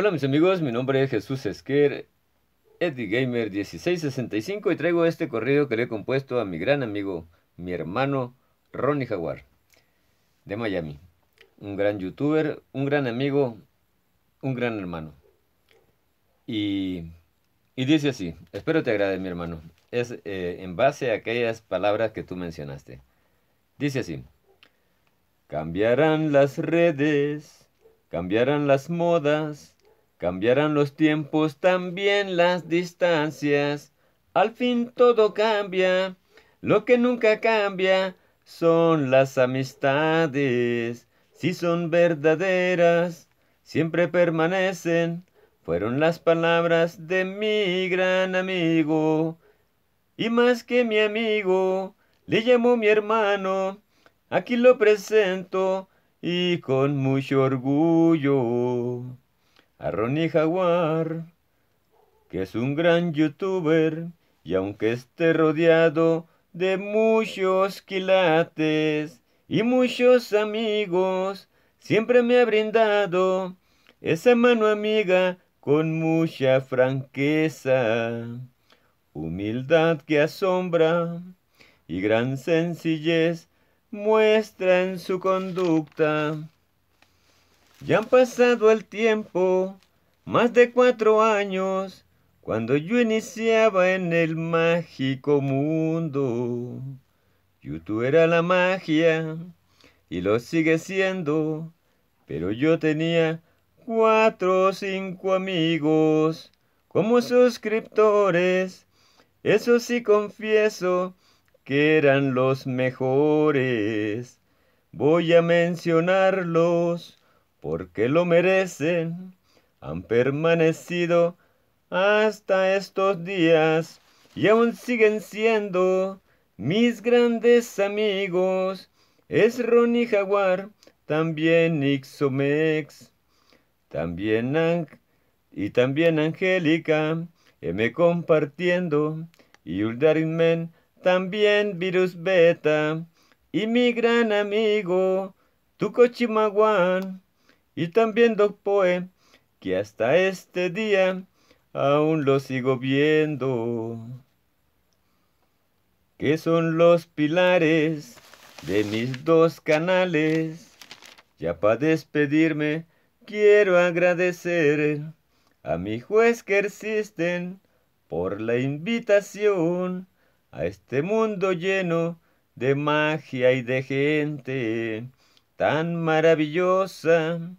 Hola mis amigos, mi nombre es Jesús Esquer, eddiegamer 1665 y traigo este corrido que le he compuesto a mi gran amigo, mi hermano Ronnie Jaguar, de Miami. Un gran youtuber, un gran amigo, un gran hermano. Y, y dice así, espero te agrade mi hermano, es eh, en base a aquellas palabras que tú mencionaste. Dice así, cambiarán las redes, cambiarán las modas, Cambiarán los tiempos, también las distancias. Al fin todo cambia. Lo que nunca cambia son las amistades. Si son verdaderas, siempre permanecen. Fueron las palabras de mi gran amigo. Y más que mi amigo, le llamó mi hermano. Aquí lo presento y con mucho orgullo a Ronnie Jaguar, que es un gran youtuber, y aunque esté rodeado de muchos quilates y muchos amigos, siempre me ha brindado esa mano amiga con mucha franqueza, humildad que asombra y gran sencillez muestra en su conducta. Ya han pasado el tiempo, más de cuatro años, cuando yo iniciaba en el mágico mundo. YouTube era la magia y lo sigue siendo, pero yo tenía cuatro o cinco amigos como suscriptores. Eso sí confieso que eran los mejores. Voy a mencionarlos porque lo merecen, han permanecido hasta estos días y aún siguen siendo mis grandes amigos. Es Ronnie Jaguar, también Ixomex, también Ang y también Angélica, me compartiendo, y Uldarinmen, también Virus Beta, y mi gran amigo, Tuco Chimaguan, y también Doc Poe, que hasta este día aún lo sigo viendo, que son los pilares de mis dos canales. Ya para despedirme, quiero agradecer a mi juez que existen por la invitación a este mundo lleno de magia y de gente tan maravillosa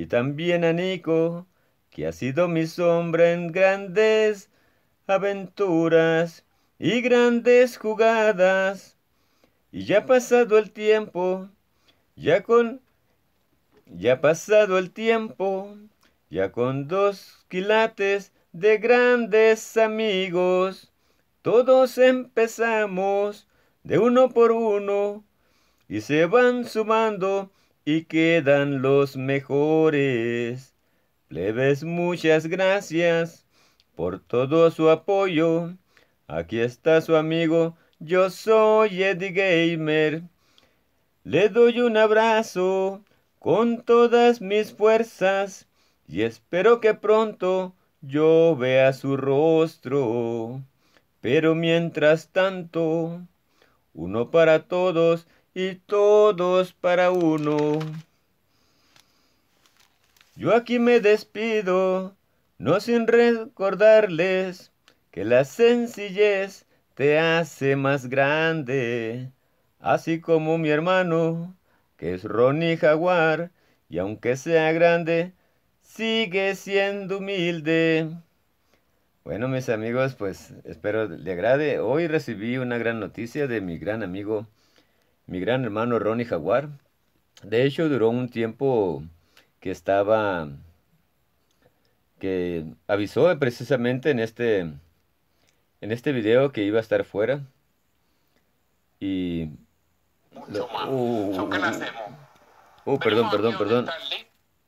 y también a Nico, que ha sido mi sombra en grandes aventuras y grandes jugadas. Y ya ha pasado el tiempo, ya con... pasado el tiempo, ya con dos quilates de grandes amigos. Todos empezamos de uno por uno y se van sumando y quedan los mejores. Plebes, muchas gracias por todo su apoyo. Aquí está su amigo, yo soy Eddie Gamer. Le doy un abrazo con todas mis fuerzas y espero que pronto yo vea su rostro. Pero mientras tanto, uno para todos, y todos para uno. Yo aquí me despido, no sin recordarles que la sencillez te hace más grande, así como mi hermano, que es Ronnie Jaguar, y aunque sea grande, sigue siendo humilde. Bueno, mis amigos, pues espero le agrade. Hoy recibí una gran noticia de mi gran amigo mi gran hermano Ronnie Jaguar. De hecho, duró un tiempo que estaba, que avisó precisamente en este, en este video que iba a estar fuera. Y... Uh, uh, uh. uh perdón, perdón, perdón.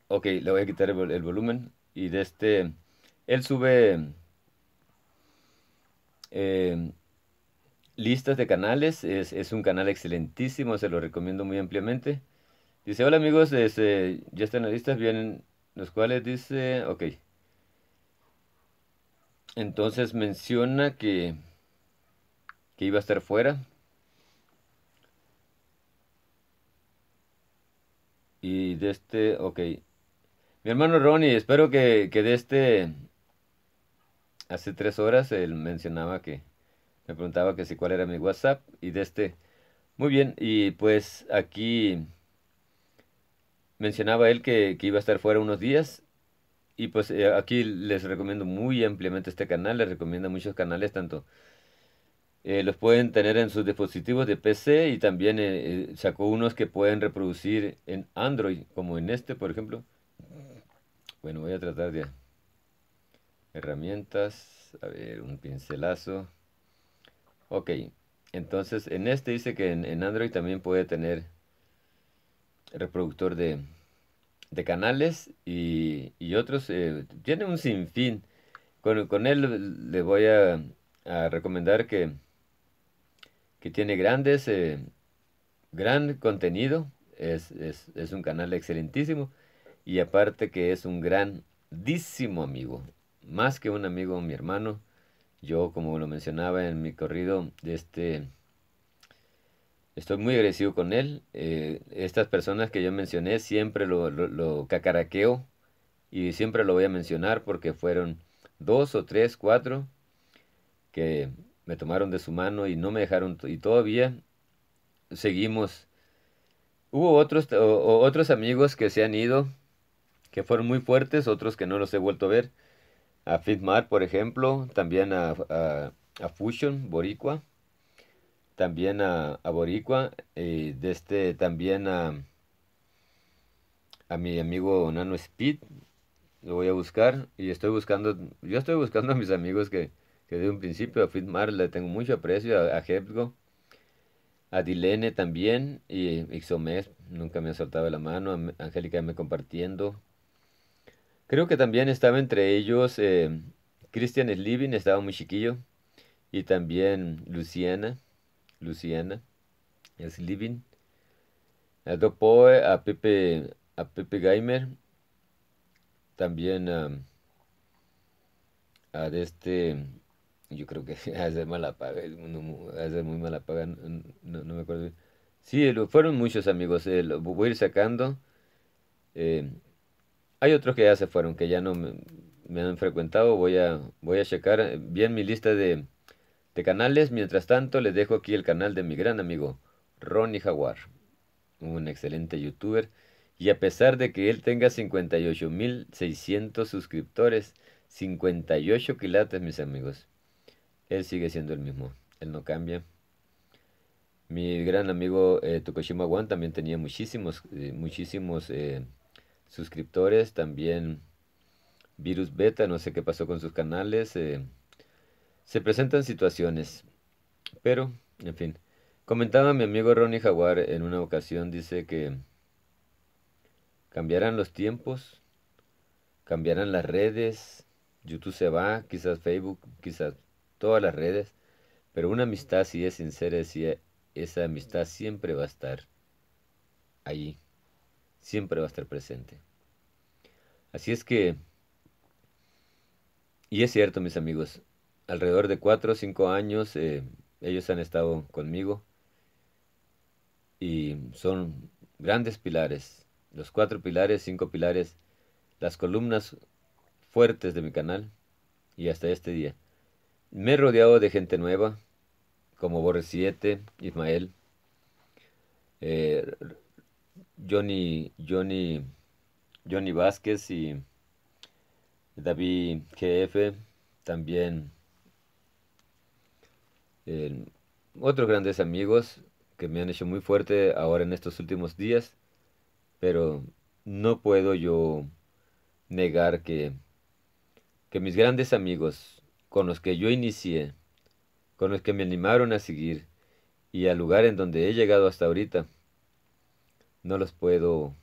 Ok, le voy a quitar el, volumen. Y de este, él sube... Eh, listas de canales. Es, un canal excelentísimo, se lo recomiendo muy ampliamente. Dice, hola amigos, este, ya están las listas, vienen los cuales dice, ok. Entonces menciona que, que iba a estar fuera. Y de este, ok. Mi hermano Ronnie, espero que, que de este, hace tres horas él mencionaba que, me preguntaba que si cuál era mi WhatsApp y de este. Muy bien, y pues aquí mencionaba él que, iba a estar fuera unos días y pues eh, aquí les recomiendo muy ampliamente este canal, les recomiendo muchos canales, tanto eh, los pueden tener en sus dispositivos de PC y también eh, sacó unos que pueden reproducir en Android, como en este, por ejemplo. Bueno, voy a tratar de herramientas, a ver, un pincelazo. Ok, entonces en este dice que en, Android también puede tener reproductor de, canales y, otros. Eh, tiene un sinfín. Con, con, él le voy a, recomendar que, que tiene grandes, eh, gran contenido. Es, es un canal excelentísimo. Y aparte que es un grandísimo amigo. Más que un amigo, mi hermano yo, como lo mencionaba en mi corrido, este, estoy muy agresivo con él. Eh, estas personas que yo mencioné siempre lo, cacaraqueo y siempre lo voy a mencionar porque fueron dos o tres, cuatro que me tomaron de su mano y no me dejaron y todavía seguimos. Hubo otros, otros amigos que se han ido, que fueron muy fuertes, otros que no los he vuelto a ver a Fitmar, por ejemplo, también a, Fusion, Boricua, también a, Boricua, y eh, de este, también a, a mi amigo Nano Speed, lo voy a buscar y estoy buscando, yo estoy buscando a mis amigos que, que de un principio a Fitmar le tengo mucho aprecio, a, a Hepgo, a Dilene también y XOMES, nunca me ha soltado la mano, Angélica me compartiendo, Creo que también estaba entre ellos em, Christian Slivin, estaba muy chiquillo, y también Luciana, Luciana Slivin. A Dopoe, a Pepe, a Pepe Gamer, también a... Em, a de este, yo creo que hace mala paga, no, muy mala paga, no, me acuerdo. Sí, fueron muchos amigos, eh, voy a ir sacando. Eh, hay otros que ya se fueron, que ya no me, han frecuentado. Voy a, voy a checar bien mi lista de, canales. Mientras tanto, les dejo aquí el canal de mi gran amigo, Ronnie Jaguar. Un excelente youtuber. Y a pesar de que él tenga 58.600 suscriptores, 58 quilates, mis amigos. Él sigue siendo el mismo, él no cambia. Mi gran amigo eh, Tokushima Wan también tenía muchísimos, eh, muchísimos eh, suscriptores, también Virus Beta, no sé qué pasó con sus canales. Eh, se presentan situaciones, pero, en fin. Comentaba mi amigo Ronnie Jaguar en una ocasión, dice que cambiarán los tiempos, cambiarán las redes, YouTube se va, quizás Facebook, quizás todas las redes, pero una amistad si es sincera, si e, esa amistad siempre va a estar ahí siempre va a estar presente. Así es que, y es cierto mis amigos, alrededor de cuatro o cinco años eh, ellos han estado conmigo y son grandes pilares, los cuatro pilares, cinco pilares, las columnas fuertes de mi canal y hasta este día. Me he rodeado de gente nueva, como Borre Ismael, eh, Johnny, Johnny, Johnny Vázquez y David GF, también eh, otros grandes amigos que me han hecho muy fuerte ahora en estos últimos días, pero no puedo yo negar que, que mis grandes amigos con los que yo inicié, con los que me animaron a seguir y al lugar en donde he llegado hasta ahorita, no los puedo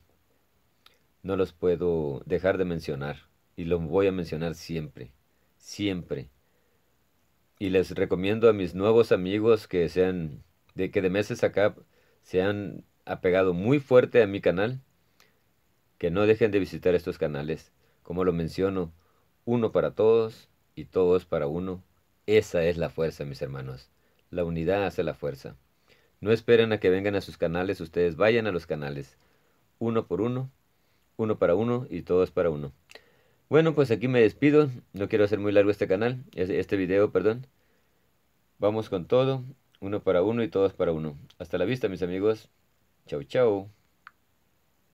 no los puedo dejar de mencionar y lo voy a mencionar siempre, siempre. Y les recomiendo a mis nuevos amigos que sean de que de meses acá se han apegado muy fuerte a mi canal, que no dejen de visitar estos canales. Como lo menciono, uno para todos y todos para uno. Esa es la fuerza, mis hermanos. La unidad hace la fuerza. No esperen a que vengan a sus canales, ustedes vayan a los canales. Uno por uno, uno para uno y todos para uno. Bueno, pues aquí me despido. No quiero hacer muy largo este canal, este video, perdón. Vamos con todo, uno para uno y todos para uno. Hasta la vista, mis amigos. Chau, chau.